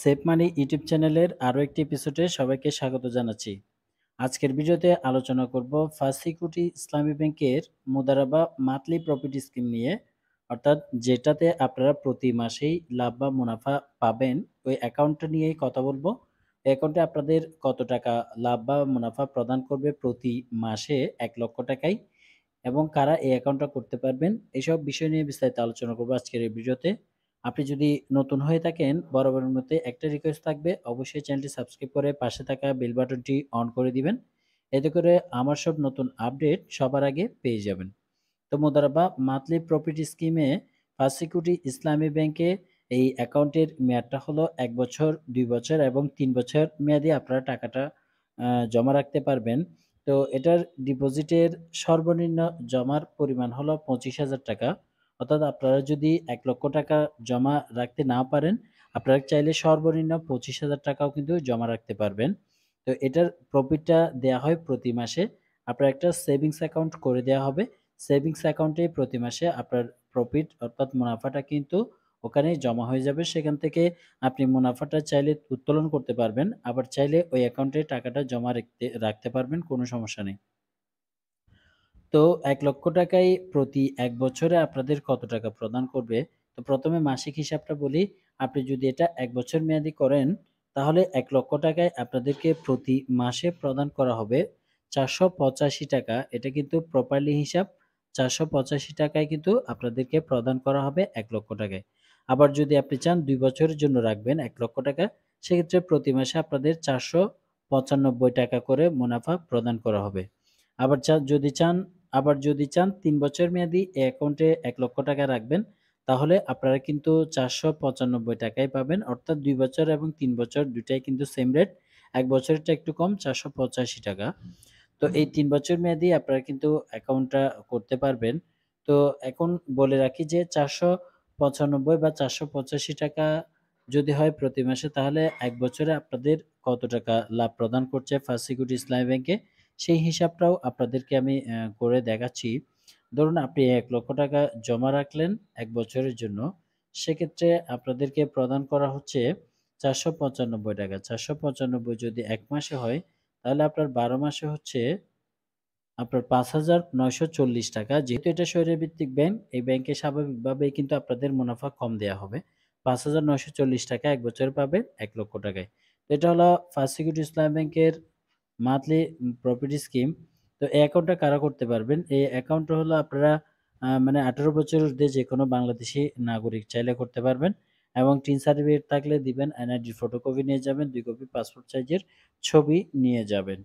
safe মানি YouTube চ্যানেলের আরও একটি এপিসোডে সবাইকে স্বাগত জানাচ্ছি আজকের ভিডিওতে আলোচনা করব ফার্স্ট সিকিউরিটি ইসলামী ব্যাংকের মুদারাবা মান্থলি প্রফিট স্কিম নিয়ে অর্থাৎ যেটাতে আপনারা প্রতি মাসেই লাভ বা মুনাফা পাবেন ওই অ্যাকাউন্টটা নিয়েই কথা বলবো অ্যাকাউন্টে আপনাদের কত টাকা লাভ বা মুনাফা প্রদান করবে প্রতি মাসে এক লক্ষ টাকায় এবং কারা এই অ্যাকাউন্টটা করতে পারবেন এসব বিষয় নিয়ে বিস্তারিত আলোচনা করবো আজকের এই ভিডিওতে আপনি যদি নতুন হয়ে থাকেন বরাবরের মধ্যে একটা রিকোয়েস্ট থাকবে অবশ্যই চ্যানেলটি সাবস্ক্রাইব করে পাশে থাকা বেল বাটনটি অন করে দিবেন এতে করে আমার সব নতুন আপডেট সবার আগে পেয়ে যাবেন তো মোদারাবা মান্থলি প্রপার্টি স্কিমে ফার্সিকুটি সিকিউরিটি ইসলামী ব্যাংকে এই অ্যাকাউন্টের মেয়াদটা হলো এক বছর দুই বছর এবং তিন বছর মেয়াদে আপনারা টাকাটা জমা রাখতে পারবেন তো এটার ডিপোজিটের সর্বনিম্ন জমার পরিমাণ হলো পঁচিশ হাজার টাকা অর্থাৎ আপনারা যদি এক লক্ষ টাকা জমা রাখতে না পারেন আপনারা চাইলে সর্বনিম্ন পঁচিশ হাজার টাকাও কিন্তু জমা রাখতে পারবেন তো এটার প্রফিটটা দেয়া হয় প্রতি মাসে আপনার একটা সেভিংস অ্যাকাউন্ট করে দেওয়া হবে সেভিংস অ্যাকাউন্টে প্রতি মাসে আপনার প্রফিট অর্থাৎ মুনাফাটা কিন্তু ওখানে জমা হয়ে যাবে সেখান থেকে আপনি মুনাফাটা চাইলে উত্তোলন করতে পারবেন আবার চাইলে ওই অ্যাকাউন্টে টাকাটা জমা রাখতে রাখতে পারবেন কোনো সমস্যা নেই তো এক লক্ষ টাকায় প্রতি এক বছরে আপনাদের কত টাকা প্রদান করবে তো প্রথমে মাসিক হিসাবটা বলি আপনি যদি এটা এক বছর মেয়াদি করেন তাহলে এক লক্ষ টাকায় আপনাদেরকে প্রতি মাসে প্রদান করা হবে চারশো পঁচাশি টাকা এটা কিন্তু প্রপারলি হিসাব চারশো পঁচাশি টাকায় কিন্তু আপনাদেরকে প্রদান করা হবে এক লক্ষ টাকায় আবার যদি আপনি চান দুই বছরের জন্য রাখবেন এক লক্ষ টাকা সেক্ষেত্রে প্রতি মাসে আপনাদের চারশো পঁচানব্বই টাকা করে মুনাফা প্রদান করা হবে আবার যদি চান আবার যদি চান তিন বছর মেয়াদি এই অ্যাকাউন্টে এক লক্ষ টাকা রাখবেন তাহলে আপনারা কিন্তু চারশো পঁচানব্বই টাকাই পাবেন অর্থাৎ দুই বছর এবং তিন বছর দুটাই কিন্তু সেম রেট এক বছরটা একটু কম চারশো পঁচাশি টাকা তো এই তিন বছর মেয়াদি আপনারা কিন্তু অ্যাকাউন্টটা করতে পারবেন তো এখন বলে রাখি যে চারশো পঁচানব্বই বা চারশো পঁচাশি টাকা যদি হয় প্রতি মাসে তাহলে এক বছরে আপনাদের কত টাকা লাভ প্রদান করছে ফার্স্ট সিকিউরিটি ইসলামী ব্যাংকে সেই হিসাবটাও আপনাদেরকে আমি করে দেখাচ্ছি ধরুন আপনি এক লক্ষ টাকা জমা রাখলেন এক বছরের জন্য সেক্ষেত্রে আপনাদেরকে প্রদান করা হচ্ছে চারশো পঁচানব্বই টাকা চারশো পঁচানব্বই যদি এক মাসে হয় তাহলে আপনার বারো মাসে হচ্ছে আপনার পাঁচ হাজার নয়শো চল্লিশ টাকা যেহেতু এটা ভিত্তিক ব্যাংক এই ব্যাংকে স্বাভাবিকভাবেই কিন্তু আপনাদের মুনাফা কম দেওয়া হবে পাঁচ হাজার নয়শো চল্লিশ টাকা এক বছর পাবেন এক লক্ষ টাকায় এটা হলো ফার্স্ট সিকিউরিটি ইসলাম ব্যাংকের মান্থলি প্রপার্টি স্কিম তো এই অ্যাকাউন্টটা কারা করতে পারবেন এই অ্যাকাউন্টটা হলো আপনারা মানে আঠেরো বছর ঊর্ধ্বে যে কোনো বাংলাদেশি নাগরিক চাইলে করতে পারবেন এবং টিন সার্টিফিকেট থাকলে দিবেন এনআইডির ফটোকপি নিয়ে যাবেন দুই কপি পাসপোর্ট সাইজের ছবি নিয়ে যাবেন